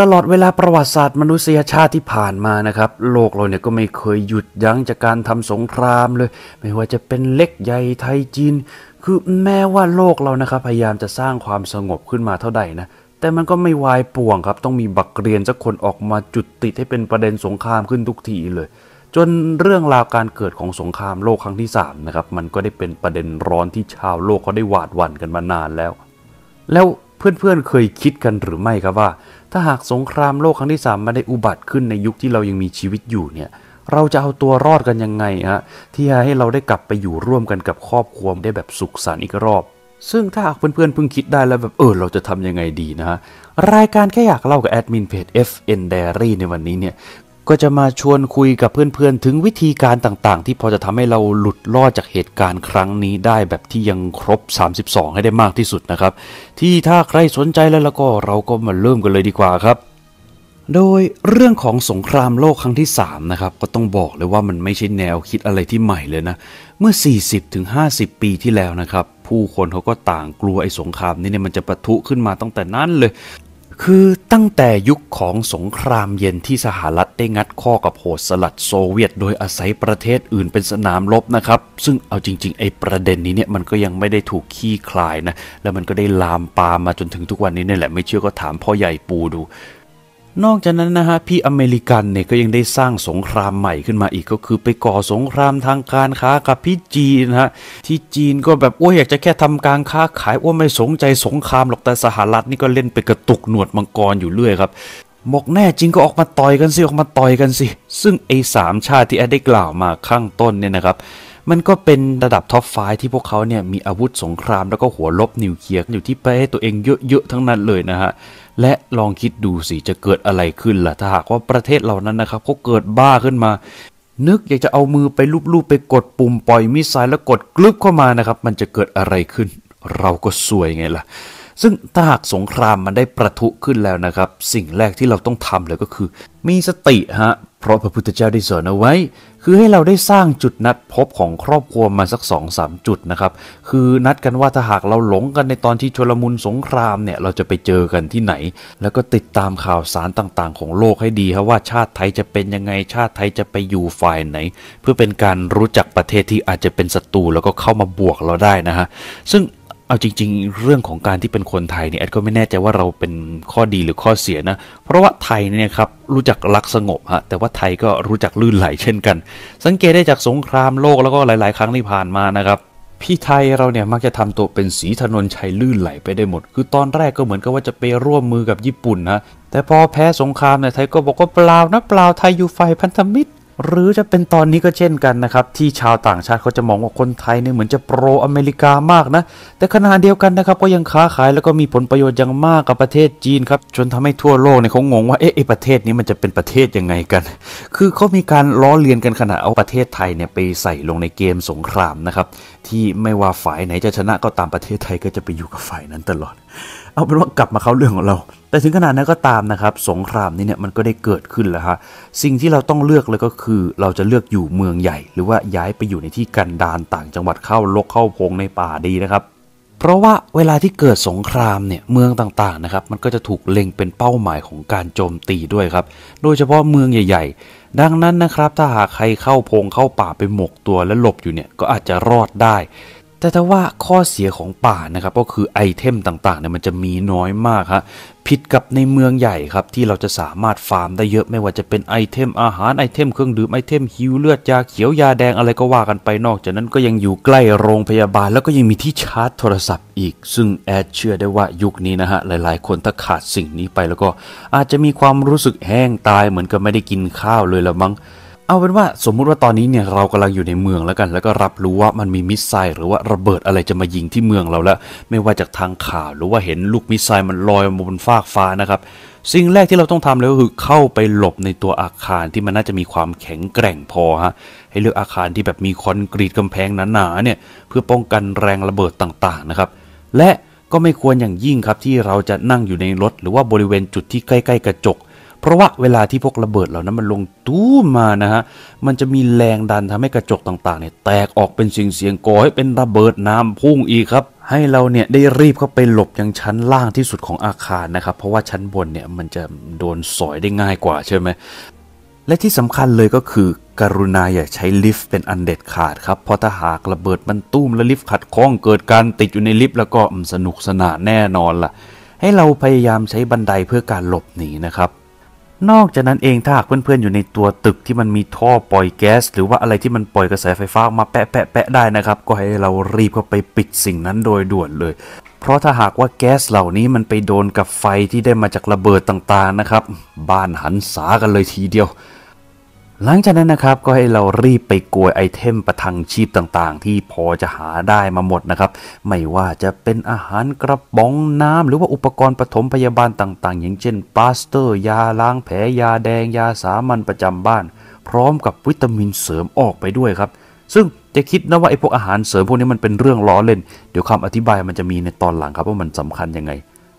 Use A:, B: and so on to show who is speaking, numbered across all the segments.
A: ตลอดเวลาประวัติศาสตร์มนุษยชาติที่ผ่านมานะครับ โลกเราเนี่ยก็ไม่เคยหยุดยั้งจากการทำสงครามเลย ไม่ว่าจะเป็นเล็กใหญ่ไทยจีนคือแม้ว่าโลกเรานะครับพยายามจะสร้างความสงบขึ้นมาเท่าใดนะแต่มันก็ไม่วายป่วงครับ ต้องมีบักเรียนสักคนออกมาจุดติดให้เป็นประเด็นสงครามขึ้นทุกทีเลย จนเรื่องราวการเกิดของสงครามโลกครั้งที่ 3 นะครับ มันก็ได้เป็นประเด็นร้อนที่ชาวโลกเขาได้หวาดหวั่นกันมานานแล้ว แล้วเพื่อนๆเเคยคิดกันหรือไม่ครับว่า ถ้าหากสงครามโลกครั้งที่สไม่ได้อุบัติขึ้นในยุคที่เรายังมีชีวิตอยู่เนี่ยเราจะเอาตัวรอดกันยังไงฮะที่จะให้เราได้กลับไปอยู่ร่วมกันกับครอบครัวได้แบบสุขสันต์อีกรอบ ซึ่งถ้าหากเพื่อนๆเพิ่งคิดได้แล้วแบบเออเราจะทำยังไงดีนะฮะรายการแค่อยากเล่ากับแอดมินเพจ FN Diary ในวันนี้เนี่ยก็จะมาชวนคุยกับเพื่อน ๆ ถึงวิธีการต่างๆ ที่พอจะทำให้เราหลุดรอดจากเหตุการณ์ครั้งนี้ได้แบบที่ยังครบ 32 ให้ได้มากที่สุดนะครับ ที่ถ้าใครสนใจแล้วแล้วก็เราก็มาเริ่มกันเลยดีกว่าครับ โดยเรื่องของสงครามโลกครั้งที่3นะครับก็ต้องบอกเลยว่ามันไม่ใช่แนวคิดอะไรที่ใหม่เลยนะ เมื่อ 40-50 ปีที่แล้วนะครับ ผู้คนเขาก็ต่างกลัวไอ้สงครามนี้เนี่ยมันจะปะทุขึ้นมาตั้งแต่นั้นเลยคือตั้งแต่ยุคของสงครามเย็นที่สหรัฐได้งัดข้อกับโหดสลัดโซเวียตโดยอาศัยประเทศอื่นเป็นสนามรบนะครับ ซึ่งเอาจริงๆ ไอ้ประเด็นนี้เนี่ยมันก็ยังไม่ได้ถูกขี้คลายนะ แล้วมันก็ได้ลามปามมาจนถึงทุกวันนี้นี่แหละไม่เชื่อก็ถามพ่อใหญ่ปูดูนอกจากนั้นนะฮะ พี่อเมริกันเนี่ยก็ยังได้สร้างสงครามใหม่ขึ้นมาอีกก็คือ ไปก่อสงครามทางการค้ากับพี่จีนฮะที่จีนก็แบบโอ้ยอยากจะแค่ทำการค้าขายโอ้ไม่สนใจสงครามหรอกแต่สหรัฐนี่ก็เล่นไปกระตุกหนวดมังกรอยู่เรื่อยครับบอกแน่จริงก็ออกมาต่อยกันสิออกมาต่อยกันสิ ซึ่งไอ้สามชาติที่แอดได้กล่าวมาข้างต้นเนี่ยนะครับ มันก็เป็นระดับท็อปไฟที่พวกเขาเนี่ยมีอาวุธสงครามแล้วก็หัวลบนิวเคลียร์อยู่ที่ประเทศตัวเองเยอะๆทั้งนั้นเลยนะฮะและลองคิดดูสิจะเกิดอะไรขึ้นล่ะ ถ้าหากว่าประเทศเหล่านั้นนะครับเขาเกิดบ้าขึ้นมานึกอยากจะเอามือไปลูบๆไปกดปุ่มปล่อยมิสไซล์แล้วกดกลึบเข้ามานะครับ มันจะเกิดอะไรขึ้น เราก็สวยไงล่ะซึ่งถ้าหากสงครามมันได้ประทุขึ้นแล้วนะครับ สิ่งแรกที่เราต้องทำเลยก็คือ มีสติฮะเพราะพระพุทธเจ้าได้สอนเอาไว้ คือให้เราได้สร้างจุดนัดพบของครอบครัวมาสัก2อสาจุดนะครับ คือนัดกันว่าถ้าหากเราหลงกันในตอนที่ชลมุนสงครามเนี่ย เราจะไปเจอกันที่ไหน แล้วก็ติดตามข่าวสารต่างๆ ของโลกให้ดีครับว่าชาติไทยจะเป็นยังไงชาติไทยจะไปอยู่ฝ่ายไหน เพื่อเป็นการรู้จักประเทศที่อาจจะเป็นศัตรูแล้วก็เข้ามาบวกเราได้นะฮะซึ่งเอาจริงๆ เรื่องของการที่เป็นคนไทยเนี่ยแอดก็ไม่แน่ใจว่าเราเป็นข้อดีหรือข้อเสียนะเพราะว่าไทยเนี่ยครับรู้จักรักสงบฮะแต่ว่าไทยก็รู้จักลื่นไหลเช่นกัน สังเกตได้จากสงครามโลกแล้วก็หลายๆ ครั้งที่ผ่านมานะครับพี่ไทยเราเนี่ยมักจะทำตัวเป็นสีถนนชัยลื่นไหลไปได้หมด คือตอนแรกก็เหมือนกับว่าจะไปร่วมมือกับญี่ปุ่นนะแต่พอแพ้สงครามเนี่ยไทยก็บอกว่าเปล่านะเปล่าไทยอยู่ฝ่ายพันธมิตรหรือจะเป็นตอนนี้ก็เช่นกันนะครับที่ชาวต่างชาติเขาจะมองว่าคนไทยเนี่ยเหมือนจะโปรอเมริกามากนะแต่ขณะเดียวกันนะครับก็ยังค้าขายแล้วก็มีผลประโยชน์อย่างมากกับประเทศจีนครับจนทำให้ทั่วโลกเนี่ยเขางงว่าเอ๊ะประเทศนี้มันจะเป็นประเทศยังไงกัน คือเขามีการล้อเลียนกันขณะเอาประเทศไทยเนี่ยไปใส่ลงในเกมสงครามนะครับ ที่ไม่ว่าฝ่ายไหนจะชนะก็ตามประเทศไทยก็จะไปอยู่กับฝ่ายนั้นตลอด เอาเป็นว่ากลับมาเข้าเรื่องของเราแต่ถึงขนาดนั้นก็ตามนะครับ สงครามนี้เนี่ยมันก็ได้เกิดขึ้นแล้วฮะสิ่งที่เราต้องเลือกเลยก็คือ เราจะเลือกอยู่เมืองใหญ่ หรือว่าย้ายไปอยู่ในที่กันดารต่างจังหวัดเข้าลกเข้าพงในป่าดีนะครับ เพราะว่าเวลาที่เกิดสงครามเนี่ยเมืองต่างๆนะครับ มันก็จะถูกเล็งเป็นเป้าหมายของการโจมตีด้วยครับ โดยเฉพาะเมืองใหญ่ ๆ ดังนั้นนะครับถ้าหากใครเข้าพงเข้าป่าไปหมกตัว และหลบอยู่เนี่ยก็อาจจะรอดได้แต่ถ้าว่าข้อเสียของป่านะครับก็คือไอเทมต่างๆเนี่ยมันจะมีน้อยมากฮะผิดกับในเมืองใหญ่ครับที่เราจะสามารถฟาร์มได้เยอะไม่ว่าจะเป็นไอเทมอาหารไอเทมเครื่องดื่มไอเทมฮิวเลือดยาเขียวยาแดงอะไรก็ว่ากันไปนอก จากนั้นก็ยังอยู่ใกล้โรงพยาบาล แล้วก็ยังมีที่ชาร์จโทรศัพท์อีกซึ่งแอดเชื่อได้ว่ายุคนี้นะฮะหลายๆคนถ้าขาดสิ่งนี้ไปแล้วก็ อาจจะมีความรู้สึกแห้งตายเหมือนกับไม่ได้กินข้าวเลยละมั้งเอาเป็นว่าสมมุติว่าตอนนี้เนี่ยเรากำลังอยู่ในเมืองแล้วกัน แล้วก็รับรู้ว่ามันมีมิสไซล์หรือว่าระเบิดอะไรจะมายิงที่เมืองเราแล้ว ไม่ว่าจากทางข่าวหรือว่าเห็นลูกมิสไซล์มันลอยมาบนฟากฟ้านะครับสิ่งแรกที่เราต้องทำเลยก็คือเข้าไปหลบในตัวอาคารที่มันน่าจะมีความแข็งแกร่งพอฮะให้เลือกอาคารที่แบบมีคอนกรีตกำแพงหนาๆเนี่ยเพื่อป้องกันแรงระเบิดต่างๆนะครับและก็ไม่ควรอย่างยิ่งครับที่เราจะนั่งอยู่ในรถ หรือว่าบริเวณจุดที่ใกล้ ๆกระจกเพราะว่าเวลาที่พวกระเบิดเหล่านั้นมันลงตู้มานะฮะ มันจะมีแรงดันทำให้กระจกต่างๆเนี่ยแตกออกเป็นเสียงเสียงก่อให้เป็นระเบิดน้ำพุ่งอีกครับ ให้เราเนี่ยได้รีบเข้าไปหลบยังชั้นล่างที่สุดของอาคารนะครับ เพราะว่าชั้นบนเนี่ยมันจะโดนสอยได้ง่ายกว่าใช่ไหม และที่สำคัญเลยก็คือกรุณาอย่า ใช้ลิฟต์เป็นอันเด็ดขาดครับ เพราะถ้าหากระเบิดมันตุ้มและลิฟต์ขัดข้องเกิดการติดอยู่ในลิฟต์แล้วก็สนุกสนานแน่นอนล่ะ ให้เราพยายามใช้บันไดเพื่อการหลบหนีนะครับนอกจากนั้นเองถ้าหากเพื่อนๆอยู่ในตัวตึกที่มันมีท่อปล่อยแก๊ส หรือว่าอะไรที่มันปล่อยกระแสไฟฟ้ามาแปะแปะแปะได้นะครับ ก็ให้เรารีบเข้าไปปิดสิ่งนั้นโดยด่วนเลย เพราะถ้าหากว่าแก๊สเหล่านี้มันไปโดนกับไฟที่ได้มาจากระเบิดต่างๆนะครับบ้านหันสากันเลยทีเดียวหลังจากนั้นนะครับก็ให้เรารีบไปกวยไอเทมประทังชีพต่างๆที่พอจะหาได้มาหมดนะครับ ไม่ว่าจะเป็นอาหารกระป๋องน้ำ หรือว่าอุปกรณ์ปฐมพยาบาลต่างๆ อย่างเช่นปาสเตอร์ ยาล้างแผลยาแดงยาสามัญประจำบ้านพร้อมกับวิตามินเสริมออกไปด้วยครับ ซึ่งจะคิดนะว่าไอพวกอาหารเสริมพวกนี้มันเป็นเรื่องล้อเล่น เดี๋ยวคำอธิบายมันจะมีในตอนหลังครับ ว่ามันสำคัญยังไง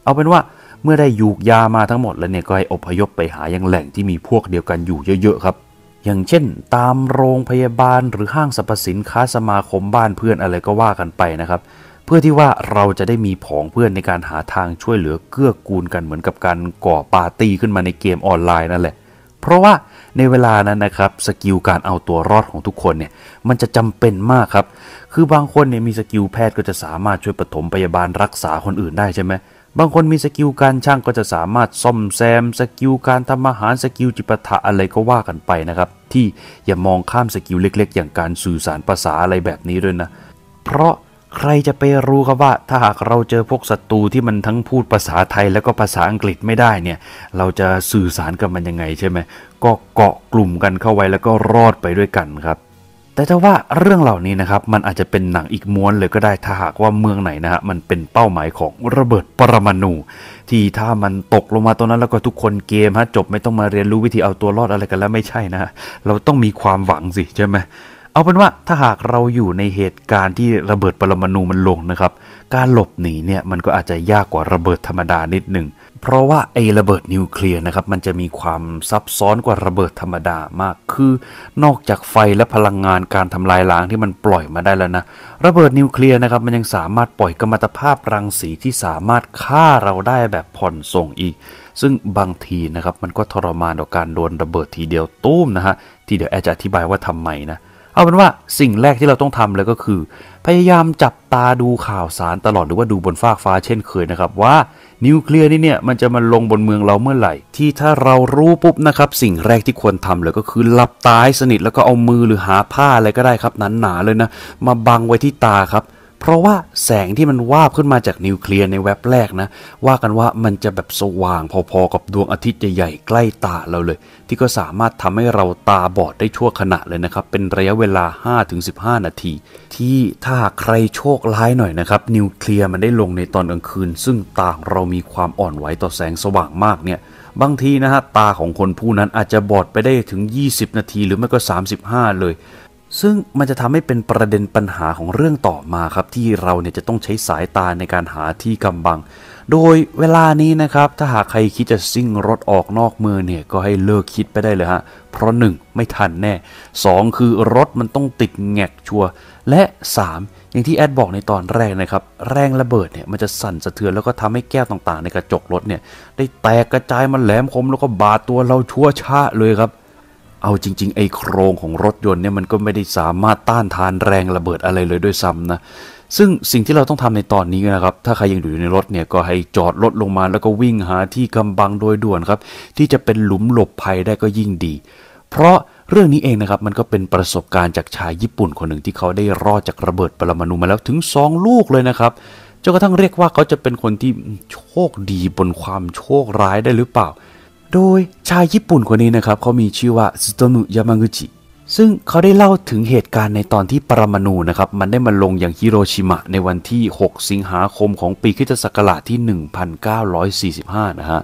A: เอาเป็นว่าเมื่อได้ยูกยามาทั้งหมดแล้วเนี่ยก็ให้อพยพไปหายังแหล่งที่มีพวกเดียวกันอยู่เยอะๆครับอย่างเช่น ตามโรงพยาบาลหรือห้างสรรพสินค้าสมาคมบ้านเพื่อนอะไรก็ว่ากันไปนะครับ เพื่อที่ว่าเราจะได้มีผองเพื่อนในการหาทางช่วยเหลือเกื้อกูลกันเหมือนกับการก่อปาร์ตี้ขึ้นมาในเกมออนไลน์นั่นแหละ เพราะว่าในเวลานั้นนะครับสกิลการเอาตัวรอดของทุกคนเนี่ย มันจะจำเป็นมากครับ คือบางคนเนี่ยมีสกิลแพทย์ก็จะสามารถช่วยปฐมพยาบาลรักษาคนอื่นได้ใช่ไหมบางคนมีสกิลการช่างก็จะสามารถซ่อมแซมสกิลการทำอาหารสกิลจิปะทะอะไรก็ว่ากันไปนะครับ ที่อย่ามองข้ามสกิลเล็กๆ อย่างการสื่อสารภาษาอะไรแบบนี้ด้วยนะ เพราะใครจะไปรู้ครับว่า ถ้าหากเราเจอพวกศัตรูที่มันทั้งพูดภาษาไทยแล้วก็ภาษาอังกฤษไม่ได้เนี่ยเราจะสื่อสารกับมันยังไงใช่ไหมก็เกาะกลุ่มกันเข้าไว้แล้วก็รอดไปด้วยกันครับแต่จะว่าเรื่องเหล่านี้นะครับมันอาจจะเป็นหนังอีกม้วนเลยก็ได้ถ้าหากว่าเมืองไหนนะฮะมันเป็นเป้าหมายของระเบิดปรมาณูที่ถ้ามันตกลงมาตรงนั้น แล้วก็ทุกคนเกมฮะจบไม่ต้องมาเรียนรู้วิธีเอาตัวรอดอะไรกันแล้วไม่ใช่นะเราต้องมีความหวังสิใช่ไหมเอาเป็นว่าถ้าหากเราอยู่ในเหตุการณ์ที่ระเบิดปรมาณูมันลงนะครับ การหลบหนีเนี่ยมันก็อาจจะยากกว่าระเบิดธรรมดานิดหนึ่งเพราะว่าไอ้ระเบิดนิวเคลียร์นะครับมันจะมีความซับซ้อนกว่าระเบิดธรรมดามากคือนอกจากไฟและพลังงานการทำลายล้างที่มันปล่อยมาได้แล้วนะระเบิดนิวเคลียร์นะครับมันยังสามารถปล่อยกัมมันตภาพรังสีที่สามารถฆ่าเราได้แบบผ่อนส่งอีก ซึ่งบางทีนะครับมันก็ทรมานต่อการโดนระเบิดทีเดียวตุ้มนะฮะที่เดี๋ยวแอจะอธิบายว่าทำไมนะ เอาเป็นว่าสิ่งแรกที่เราต้องทำเลยก็คือ พยายามจับตาดูข่าวสารตลอดหรือว่าดูบนฟากฟ้า เช่นเคยนะครับว่านิวเคลียร์นี่เนี่ยมันจะมาลงบนเมืองเราเมื่อไหร่ ที่ถ้าเรารู้ปุ๊บนะครับ สิ่งแรกที่ควรทำเลยก็คือ หลับตายสนิทแล้วก็เอามือหรือหาผ้าอะไรก็ได้ครับหนาๆเลยนะ มาบังไว้ที่ตาครับเพราะว่าแสงที่มันวาบขึ้นมาจากนิวเคลียร์ในแว็บแรกนะ ว่ากันว่ามันจะแบบสว่างพอๆกับดวงอาทิตย์ใหญ่ๆใกล้ตาเราเลย ที่ก็สามารถทำให้เราตาบอดได้ชั่วขณะเลยนะครับ เป็นระยะเวลา 5-15 นาที ที่ถ้าใครโชคร้ายหน่อยนะครับนิวเคลียร์มันได้ลงในตอนกลางคืน ซึ่งตาเรามีความอ่อนไหวต่อแสงสว่างมากเนี่ย บางทีนะฮะตาของคนผู้นั้นอาจจะบอดไปได้ถึง 20 นาที หรือไม่ก็35เลยซึ่งมันจะทำให้เป็นประเด็นปัญหาของเรื่องต่อมาครับ ที่เราเนี่ยจะต้องใช้สายตาในการหาที่กำบัง โดยเวลานี้นะครับถ้าหากใครคิดจะซิ่งรถออกนอกเมืองเนี่ยก็ให้เลิกคิดไปได้เลยฮะเพราะ 1. ไม่ทันแน่ 2. คือรถมันต้องติดแงกชัวและ 3. อย่างที่แอดบอกในตอนแรกนะครับ แรงระเบิดเนี่ยมันจะสั่นสะเทือนแล้วก็ทำให้แก้วต่างๆ ในกระจกรถเนี่ย ได้แตกกระจายมันแหลมคมแล้วก็บาดตัวเราชั่วช้าเลยครับเอาจริงๆไอ้โครงของรถยนต์เนี่ยมันก็ไม่ได้สามารถต้านทานแรงระเบิดอะไรเลยด้วยซ้ำนะซึ่งสิ่งที่เราต้องทำในตอนนี้นะครับถ้าใครยังอยู่ในรถเนี่ยก็ให้จอดรถลงมาแล้วก็วิ่งหาที่กำบังโดยด่วนครับที่จะเป็นหลุมหลบภัยได้ก็ยิ่งดี เพราะเรื่องนี้เองนะครับมันก็เป็นประสบการณ์จากชายญี่ปุ่นคนหนึ่งที่เขาได้รอดจากระเบิดปรมาณูมาแล้วถึง 2 ลูกเลยนะครับจนกระทั่งเรียกว่าเขาจะเป็นคนที่โชคดีบนความโชคร้ายได้หรือเปล่าโดยชายญี่ปุ่นคนนี้นะครับ เขามีชื่อว่าซุโตมุยามากุจิซึ่งเขาได้เล่าถึงเหตุการณ์ในตอนที่ปรมาณูนะครับมันได้มาลงอย่างฮิโรชิมะ ในวันที่ 6 สิงหาคมของปีคิศักราชที่ 1945 นะฮะ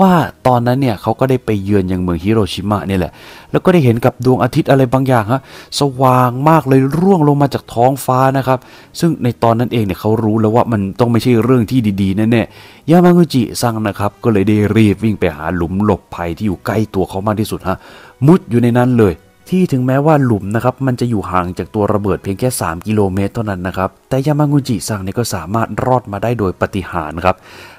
A: ว่าตอนนั้นเนี่ยเขาก็ได้ไปเยือนอยังเมืองฮิโรชิมะนี่แหละแล้วก็ได้เห็นกับดวงอาทิตย์อะไรบางอย่างฮะสว่างมากเลยร่วงลงมาจากท้องฟ้านะครับซึ่งในตอนนั้นเองเนี่ยเขารู้แล้วว่ามันต้องไม่ใช่เรื่องที่ดีๆแน่ๆยามากุจิซังนะครับก็เลยได้รีบวิ่งไปหาหลุมหลบภัยที่อยู่ใกล้ตัวเขามากที่สุดฮะมุดอยู่ในนั้นเลยที่ถึงแม้ว่าหลุมนะครับมันจะอยู่ห่างจากตัวระเบิดเพียงแค่ 3 กิโลเมตรเท่านั้นนะครับแต่ยามางูจิซังเนี่ยก็สามารถรอดมาได้โดยปฏิหารครับ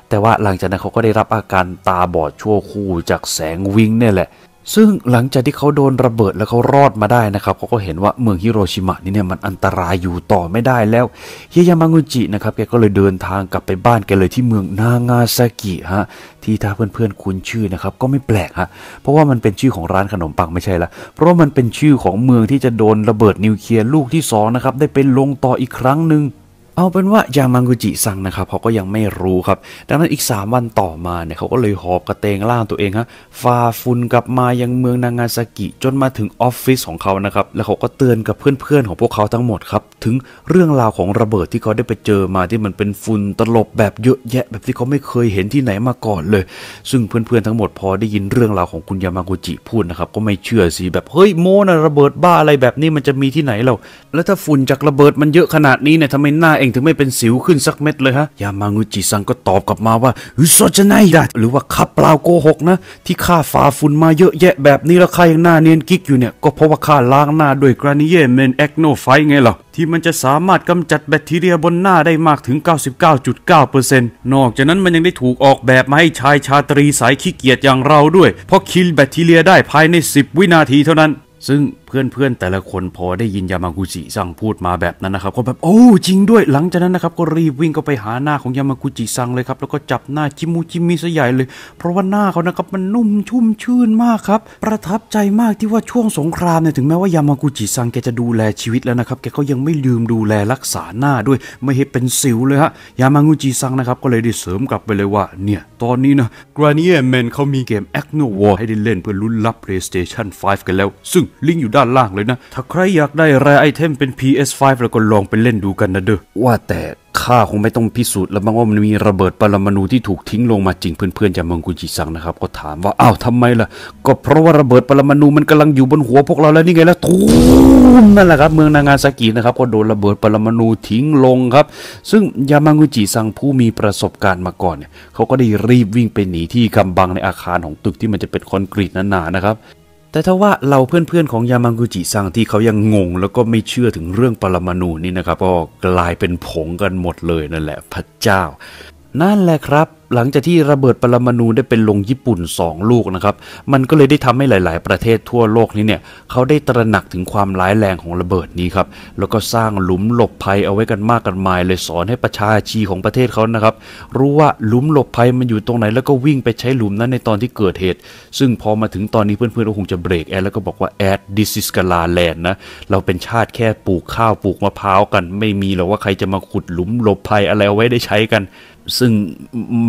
A: แต่ว่าหลังจากนั้นเขาก็ได้รับอาการตาบอดชั่วคู่จากแสงวิงเนี่ยแหละซึ่งหลังจากที่เขาโดนระเบิดแล้วเขารอดมาได้นะครับเขาก็เห็นว่าเมืองฮิโรชิมะนี่เนี่ยมันอันตรายอยู่ต่อไม่ได้แล้ว เฮียยามางุจินะครับแกก็เลยเดินทางกลับไปบ้านแกเลยที่เมืองนางาซากิฮะที่ถ้าเพื่อนๆคุ้นชื่อนะครับ ก็ไม่แปลกฮะเพราะว่ามันเป็นชื่อของร้านขนมปังไม่ใช่ละเพราะว่ามันเป็นชื่อของเมืองที่จะโดนระเบิดนิวเคลียร์ลูกที่2นะครับได้เป็นลงต่ออีกครั้งหนึ่งเอาเป็นว่ายามังกุจิซังนะครับ เขาก็ยังไม่รู้ครับ ดังนั้นอีก 3 วันต่อมาเนี่ย เขาก็เลยหอบกระเตงล่างตัวเองฮะฝ่าฝุ่นกลับมายังเมืองนางาซากิ จนมาถึงออฟฟิศของเขานะครับ แล้วเขาก็เตือนกับเพื่อนๆ ของพวกเขาทั้งหมดครับ ถึงเรื่องราวของระเบิดที่เขาได้ไปเจอมาที่มันเป็นฝุ่นตลบแบบเยอะแยะ แบบที่เขาไม่เคยเห็นที่ไหนมาก่อนเลย ซึ่งเพื่อนๆทั้งหมด พอได้ยินเรื่องราวของคุณยามังกุจิพูดนะครับก็ไม่เชื่อสิแบบเฮ้ยโมนะระเบิดบ้าอะไรแบบนี้มันจะมีที่ไหนเราแล้วถ้าฝุ่นจากระเบิดมันเยอะขนาดนี้เนี่ยทำไมหน้าเองถึงไม่เป็นสิวขึ้นสักเม็ดเลยฮะ ยามางูจิซังก็ตอบกลับมาว่าฮึโซจะไนดะหรือว่าข้าเปล่าโกหกนะ ที่ข้าฝ่าฝุ่นมาเยอะแยะแบบนี้แล้วข้ายังหน้าเนียนกิ๊กอยู่เนี่ย ก็เพราะว่าข้าล้างหน้าด้วยกรานิเยเมนแอคโนไฟไงล่ะที่มันจะสามารถกำจัดแบคทีเรียบนหน้าได้มากถึง 99.9%นอกจากนั้นมันยังได้ถูกออกแบบมาให้ชายชาตรีสายขี้เกียจอย่างเราด้วย เพราะคิลแบคทีเรียได้ภายใน 10 วินาทีเท่านั้น ซึ่งเพื่อนๆ แต่ละคนพอได้ยินยามากุจิซังพูดมาแบบนั้นนะครับ ก็แบบ โอ้จริงด้วยหลังจากนั้นนะครับ ก็รีบวิ่งก็ไปหาหน้าของยามากุจิซังเลยครับ แล้วก็จับหน้าจิมูจิมิซะใหญ่เลย เพราะว่าหน้าเขานะครับมันนุ่มชุ่มชื่นมากครับ ประทับใจมากที่ว่าช่วงสงครามเนี่ยถึงแม้ว่ายามากุจิซังแกจะดูแลชีวิตแล้วนะครับแกก็ยังไม่ลืมดูแลรักษาหน้าด้วยไม่ให้เป็นสิวเลยฮะยามากุจิซังนะครับก็เลยได้เสริมกลับไปเลยว่าเนี่ยตอนนี้นะกรานิเอแมนเขามีเกมแอคโนวอร์ให้ได้เล่นเพื่อลุ้นรับ PlayStation 5 กันแล้ว ซึ่งลิงก์อยู่ด้านล่างเลยนะถ้าใครอยากได้แร่ไอเทมเป็น PS5 แล้วก็ลองไปเล่นดูกันนะเด้อว่าแต่ข้าคงไม่ต้องพิสูจน์แล้วมั้งว่ามันมีระเบิดปรมาณูที่ถูกทิ้งลงมาจริงเพื่อนๆจากเมืองกุจิซังนะครับ ก็ถามว่าอ้าวทำไมล่ะ ก็เพราะว่าระเบิดปรมาณูมันกำลังอยู่บนหัวพวกเราแล้วนี่ไงล่ะท่มนั่นแหละครับเมืองนางาซากินะครับ ก็โดนระเบิดปรมาณูทิ้งลงครับ ซึ่งยามังกุจิซังผู้มีประสบการณ์มาก่อนเนี่ยเขาก็ได้รีบวิ่งไปหนีที่กำบังในอาคารของตึกที่มันจะเป็นคอนกรีตหนาๆนะครับแต่ถ้าว่าเราเพื่อนๆ ของยามังกุจิซังที่เขายังงง แล้วก็ไม่เชื่อถึงเรื่องปรมาณูนี่นะครับ ก็กลายเป็นผงกันหมดเลยนั่นแหละพระเจ้า นั่นแหละครับหลังจากที่ระเบิดปรมาณูได้เป็นลงญี่ปุ่น 2 ลูกนะครับ มันก็เลยได้ทำให้หลาย ๆ ประเทศทั่วโลกนี้เนี่ย เขาได้ตระหนักถึงความร้ายแรงของระเบิดนี้ครับ แล้วก็สร้างหลุมหลบภัยเอาไว้กันมากกันมาย เลยสอนให้ประชาชีของประเทศเขานะครับ รู้ว่าหลุมหลบภัยมันอยู่ตรงไหนแล้วก็วิ่งไปใช้หลุมนั้นในตอนที่เกิดเหตุ ซึ่งพอมาถึงตอนนี้เพื่อนๆก็คงจะเบรกแอดแล้วก็บอกว่าแอดดิซิสกาลาแลนด์นะ เราเป็นชาติแค่ปลูกข้าวปลูกมะพร้าวกัน ไม่มีหรอกว่าใครจะมาขุดหลุมหลบภัยอะไรเอาไว้ได้ใช้กัน ซึ่ง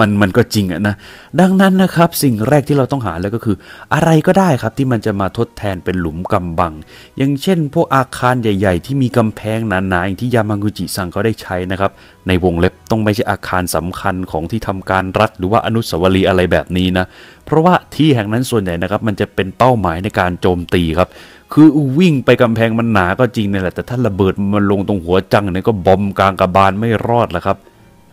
A: มัมันมันก็จริงอะนะดังนั้นนะครับสิ่งแรกที่เราต้องหาแล้วก็คือ อะไรก็ได้ครับที่มันจะมาทดแทนเป็นหลุมกำบัง อย่างเช่นพวกอาคารใหญ่ ๆ ที่มีกำแพงหนาๆอย่างที่ยามังกุจิสังเขาได้ใช้นะครับ ในวงเล็บต้องไม่ใช่อาคารสำคัญของที่ทำการรัฐหรือว่าอนุสาวรีย์อะไรแบบนี้นะเพราะว่าที่แห่งนั้นส่วนใหญ่นะครับ มันจะเป็นเป้าหมายในการโจมตีครับ คือวิ่งไปกำแพงมันหนาก็จริงนี่แหละแต่ถ้าระเบิดมันลงตรงหัวจังเนี่ยก็บอมกลางกระบาลไม่รอดละครับ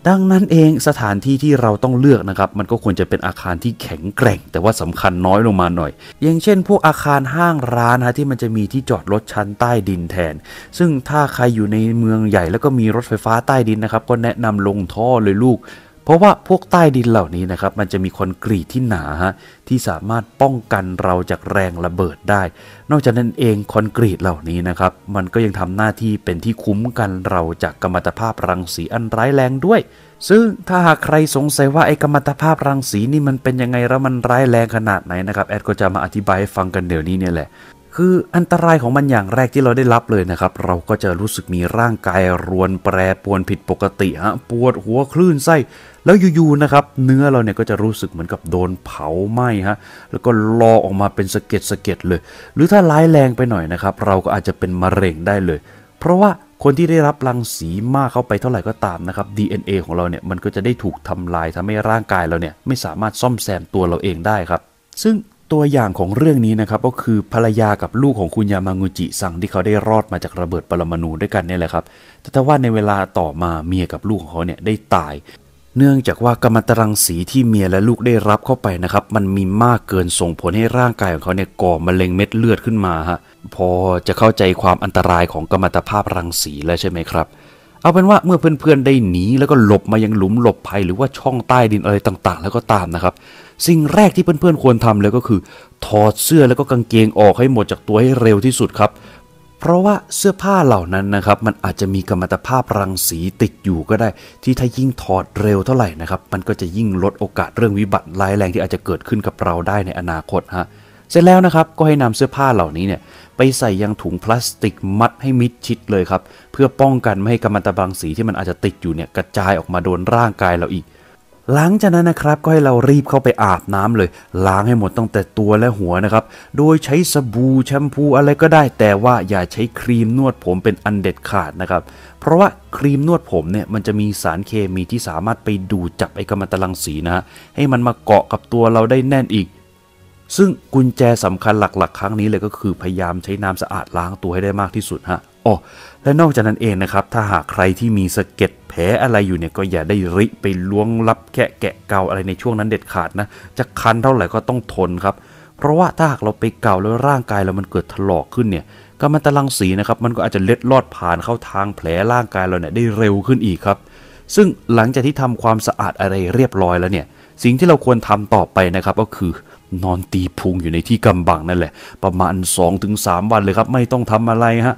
A: ดังนั้นเองสถานที่ที่เราต้องเลือกนะครับมันก็ควรจะเป็นอาคารที่แข็งแกร่ง แต่ว่าสำคัญน้อยลงมาหน่อย อย่างเช่นพวกอาคารห้างร้านนะที่มันจะมีที่จอดรถชั้นใต้ดินแทน ซึ่งถ้าใครอยู่ในเมืองใหญ่ แล้วก็มีรถไฟฟ้าใต้ดินนะครับ ก็แนะนำลงท่อเลยลูกเพราะว่าพวกใต้ดินเหล่านี้นะครับมันจะมีคอนกรีตที่หนาฮะที่สามารถป้องกันเราจากแรงระเบิดได้ นอกจากนั้นเองคอนกรีตเหล่านี้นะครับมันก็ยังทำหน้าที่เป็นที่คุ้มกันเราจากกัมมันตภาพรังสีอันร้ายแรงด้วย ซึ่งถ้าหากใครสงสัยว่าไอ้กัมมันตภาพรังสีนี่มันเป็นยังไงแล้วมันร้ายแรงขนาดไหนนะครับแอดก็จะมาอธิบายให้ฟังกันเดี๋ยวนี้เนี่ยแหละคืออันตรายของมันอย่างแรกที่เราได้รับเลยนะครับ เราก็จะรู้สึกมีร่างกายรวนแปรปวนผิดปกติฮะปวดหัวคลื่นไส้แล้วอยู่ๆนะครับเนื้อเราเนี่ยก็จะรู้สึกเหมือนกับโดนเผาไหม้ฮะแล้วก็ลอออกมาเป็นสะเก็ดสะเก็ดเลย หรือถ้าร้ายแรงไปหน่อยนะครับเราก็อาจจะเป็นมะเร็งได้เลย เพราะว่าคนที่ได้รับรังสีมากเข้าไปเท่าไหร่ก็ตามนะครับ DNA ของเราเนี่ยมันก็จะได้ถูกทำลายทำให้ร่างกายเราเนี่ยไม่สามารถซ่อมแซมตัวเราเองได้ครับ ซึ่งตัวอย่างของเรื่องนี้นะครับก็คือภรรยากับลูกของคุณยามางูจิสั่งที่เขาได้รอดมาจากระเบิดปรมาณูด้วยกันนี่แหละครับ แต่ว่าในเวลาต่อมาเมียกับลูกของเขาเนี่ยได้ตาย เนื่องจากว่ากำมะตรังสีที่เมียและลูกได้รับเข้าไปนะครับ มันมีมากเกินส่งผลให้ร่างกายของเขาเนี่ยก่อมะเร็งเม็ดเลือดขึ้นมาฮะพอจะเข้าใจความอันตรายของกำมะตภาพรังสีแล้วใช่ไหมครับเอาเป็นว่าเมื่อเพื่อนๆได้หนีแล้วก็หลบมายังหลุมหลบภัยหรือว่าช่องใต้ดินอะไรต่างๆ แล้วก็ตามนะครับสิ่งแรกที่เพื่อนๆควรทำเลยก็คือถอดเสื้อแล้วก็กางเกงออกให้หมดจากตัวให้เร็วที่สุดครับ เพราะว่าเสื้อผ้าเหล่านั้นนะครับมันอาจจะมีกัมมันตภาพรังสีติดอยู่ก็ได้ ที่ถ้ายิ่งถอดเร็วเท่าไหร่นะครับมันก็จะยิ่งลดโอกาสเรื่องวิบัติร้ายแรง ที่อาจจะเกิดขึ้นกับเราได้ในอนาคตฮะเสร็จแล้วนะครับก็ให้นำเสื้อผ้าเหล่านี้เนี่ยไปใส่ยังถุงพลาสติกมัดให้มิดชิดเลยครับเพื่อป้องกันไม่ให้กัมมันตรังสีที่มันอาจจะติดอยู่เนี่ยกระจายออกมาโดนร่างกายเราอีก หลังจากนั้นนะครับก็ให้เรารีบเข้าไปอาบน้ำเลย ล้างให้หมดตั้งแต่ตัวและหัวนะครับโดยใช้สบู่แชมพูอะไรก็ได้ แต่ว่าอย่าใช้ครีมนวดผมเป็นอันเด็ดขาดนะครับเพราะว่าครีมนวดผมเนี่ยมันจะมีสารเคมีที่สามารถไปดูดจับไอ้กัมมันตรังสีนะฮะให้มันมาเกาะกับตัวเราได้แน่นอีกซึ่งกุญแจสำคัญหลักๆ ครั้งนี้เลยก็คือพยายามใช้น้ำสะอาดล้างตัวให้ได้มากที่สุดฮะอ๋อและนอกจากนั้นเองนะครับ ถ้าหากใครที่มีสะเก็ดแผลอะไรอยู่เนี่ยก็อย่าได้ริไปล้วงรับแกะแกะเกาอะไรในช่วงนั้นเด็ดขาดนะ จะคันเท่าไหร่ก็ต้องทนครับ เพราะว่าถ้าหากเราไปเกาแล้วร่างกายเรา มันเกิดถลอกขึ้นเนี่ย ก็มันตลังสีนะครับ มันก็อาจจะเล็ดลอดผ่านเข้าทางแผลร่างกายเราเนี่ยได้เร็วขึ้นอีกครับ ซึ่งหลังจากที่ทำความสะอาดอะไรเรียบร้อยแล้วเนี่ย สิ่งที่เราควรทำต่อไปนะครับก็คือนอนตีพุงอยู่ในที่กำบังนั่นแหละ ประมาณ 2-3 วันเลยครับ ไม่ต้องทำอะไรฮะ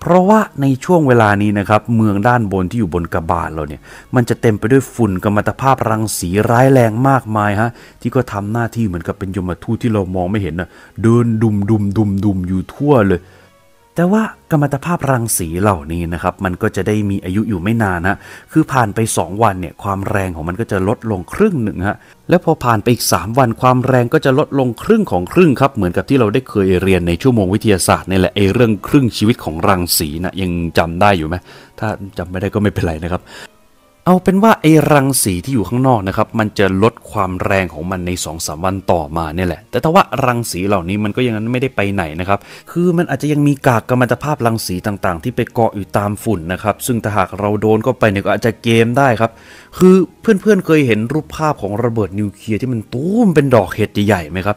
A: เพราะว่าในช่วงเวลานี้นะครับ เมืองด้านบนที่อยู่บนกระบาดเราเนี่ย มันจะเต็มไปด้วยฝุ่นกัมมันตภาพรังสีร้ายแรงมากมายฮะ ที่ก็ทำหน้าที่เหมือนกับเป็นยมทูตที่เรามองไม่เห็นนะเดินดุมดุมดุมดุมอยู่ทั่วเลยแต่ว่ากรรมตภาพรังสีเหล่านี้นะครับมันก็จะได้มีอายุอยู่ไม่นานนะคือผ่านไป 2 วันเนี่ยความแรงของมันก็จะลดลงครึ่งหนึ่งฮะแล้วพอผ่านไปอีก 3 วัน ความแรงก็จะลดลงครึ่งของครึ่งครับเหมือนกับที่เราได้เคยเรียนในชั่วโมงวิทยาศาสตร์นี่แหละไอเรื่องครึ่งชีวิตของรังสีนะยังจำได้อยู่ไหมถ้าจำไม่ได้ก็ไม่เป็นไรนะครับเอาเป็นว่าไอรังสีที่อยู่ข้างนอกนะครับมันจะลดความแรงของมันใน2อสวันต่อมาเนี่ยแหละแต่ถ้าว่ารังสีเหล่านี้มันก็ยังไม่ได้ไปไหนนะครับ คือมันอาจจะยังมีกากกัมมันตภาพรังสีต่างๆ ที่ไปเกาะอยู่ตามฝุ่นนะครับ ซึ่งถ้าหากเราโดนก็ไปเนี่ยก็อาจจะเกมได้ครับ คือเพื่อนๆเเคยเห็นรูปภาพของระเบิดนิวเคลียร์ที่มันตูมเป็นดอกเห็ดใหญ่ๆไหมครับ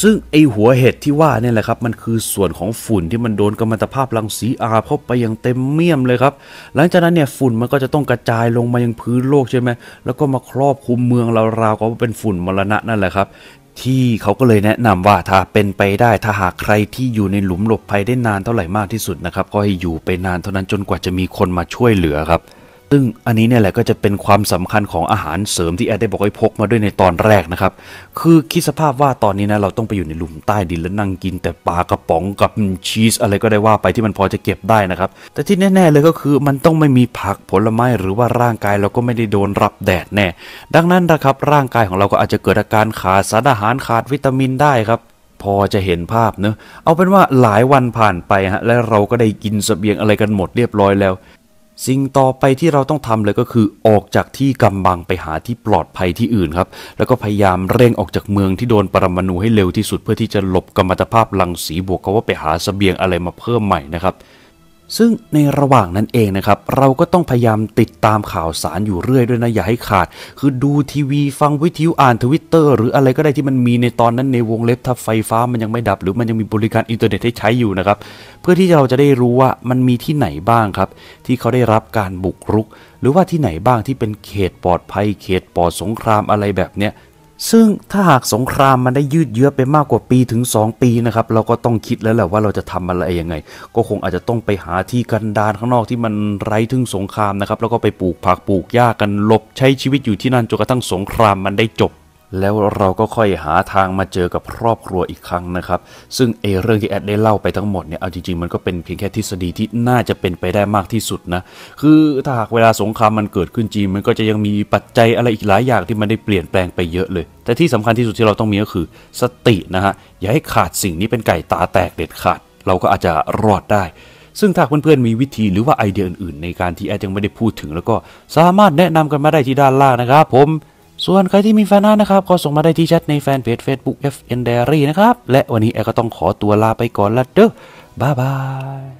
A: ซึ่งไอหัวเห็ดที่ว่าเนี่ยแหละครับ มันคือส่วนของฝุ่นที่มันโดนกัมมันตภาพรังสีอาเข้าไปอย่างเต็มเมี่ยมเลยครับหลังจากนั้นเนี่ยฝุ่นมันก็จะต้องกระจายลงมายังพื้นโลกใช่ไหมแล้วก็มาครอบคลุมเมืองเราราวก็เป็นฝุ่นมรณะนั่นแหละครับที่เขาก็เลยแนะนำว่าถ้าเป็นไปได้ถ้าหากใครที่อยู่ในหลุมหลบภัยได้นานเท่าไหร่มากที่สุดนะครับก็ให้อยู่ไปนานเท่านั้นจนกว่าจะมีคนมาช่วยเหลือครับซึ่งอันนี้เนี่ยแหละก็จะเป็นความสำคัญของอาหารเสริมที่แอดได้บอกให้พกมาด้วยในตอนแรกนะครับคือคิดสภาพว่าตอนนี้นะเราต้องไปอยู่ในหลุมใต้ดินแล้วนั่งกินแต่ปลากระป๋องกับชีสอะไรก็ได้ว่าไปที่มันพอจะเก็บได้นะครับแต่ที่แน่ๆเลยก็คือมันต้องไม่มีผักผลไม้หรือว่าร่างกายเราก็ไม่ได้โดนรับแดดแน่ ดังนั้นนะครับร่างกายของเราก็อาจจะเกิดอาการขาดสารอาหารขาดวิตามินได้ครับพอจะเห็นภาพเนอะเอาเป็นว่าหลายวันผ่านไปฮะและเราก็ได้กินสเสบียงอะไรกันหมดเรียบร้อยแล้วสิ่งต่อไปที่เราต้องทำเลยก็คือออกจากที่กำบังไปหาที่ปลอดภัยที่อื่นครับ แล้วก็พยายามเร่งออกจากเมืองที่โดนปรมาณูให้เร็วที่สุดเพื่อที่จะหลบกรรมตภาพลังสีบวกกับว่าไปหาสเสบียงอะไรมาเพิ่มใหม่นะครับซึ่งในระหว่างนั้นเองนะครับเราก็ต้องพยายามติดตามข่าวสารอยู่เรื่อยด้วยนะอย่าให้ขาด คือดูทีวีฟังวิทยุอ่านทวิตเตอร์หรืออะไรก็ได้ที่มันมีในตอนนั้นในวงเล็บถ้าไฟฟ้ามันยังไม่ดับ หรือมันยังมีบริการอินเทอร์เน็ตให้ใช้อยู่นะครับเพื่อที่เราจะได้รู้ว่ามันมีที่ไหนบ้างครับ ที่เขาได้รับการบุกรุก หรือว่าที่ไหนบ้างที่เป็นเขตปลอดภัยเขตปลอดสงครามอะไรแบบเนี้ยซึ่งถ้าหากสงครามมันได้ยืดเยื้อไปมากกว่าปีถึง 2 ปีนะครับเราก็ต้องคิดแล้วแหละว่าเราจะทำอะไรยังไง ก็คงอาจจะต้องไปหาที่กันดารข้างนอกที่มันไร้ถึงสงครามนะครับแล้วก็ไปปลูกผักปลูกหญ้ากันหลบ ใช้ชีวิตอยู่ที่นั่นจนกระทั่งสงครามมันได้จบแล้วเราก็ค่อยหาทางมาเจอกับครอบครัวอีกครั้งนะครับ ซึ่งเอเรื่องที่แอดได้เล่าไปทั้งหมดเนี่ยเอาจริงๆมันก็เป็นเพียงแค่ทฤษฎีที่น่าจะเป็นไปได้มากที่สุดนะคือถ้าหากเวลาสงครามมันเกิดขึ้นจริงมันก็จะยังมีปัจจัยอะไรอีกหลายอย่างที่มันได้เปลี่ยนแปลงไปเยอะเลย แต่ที่สำคัญที่สุดที่เราต้องมีก็คือสตินะฮะอย่าให้ขาดสิ่งนี้เป็นไก่ตาแตกเด็ดขาด เราก็อาจจะรอดได้ ซึ่งถ้าเพื่อนๆมีวิธีหรือว่าไอเดียอื่นๆ ในการที่แอดยังไม่ได้พูดถึง แล้วก็สามารถแนะนำกันมาได้ที่ด้านล่างนะครับผมส่วนใครที่มีแฟนอาร์ตนะครับ ก็ส่งมาได้ที่แชทในแฟนเพจ Facebook FN Diary นะครับ และวันนี้แอก็ต้องขอตัวลาไปก่อนละเด้อบ๊ายบาย